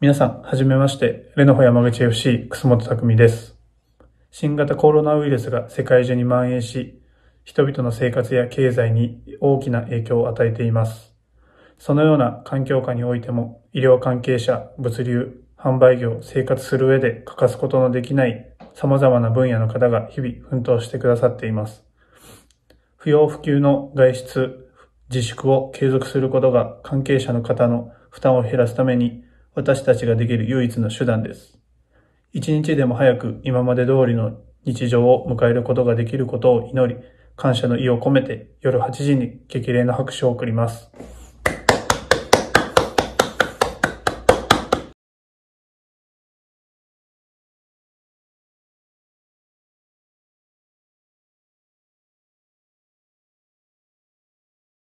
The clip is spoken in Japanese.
皆さん、はじめまして、レノホ山口 FC、楠本匠です。新型コロナウイルスが世界中に蔓延し、人々の生活や経済に大きな影響を与えています。そのような環境下においても、医療関係者、物流、販売業、生活する上で欠かすことのできない様々な分野の方が日々奮闘してくださっています。不要不急の外出、自粛を継続することが関係者の方の負担を減らすために私たちができる唯一の手段です。一日でも早く今まで通りの日常を迎えることができることを祈り、感謝の意を込めて夜8時に激励の拍手を送ります。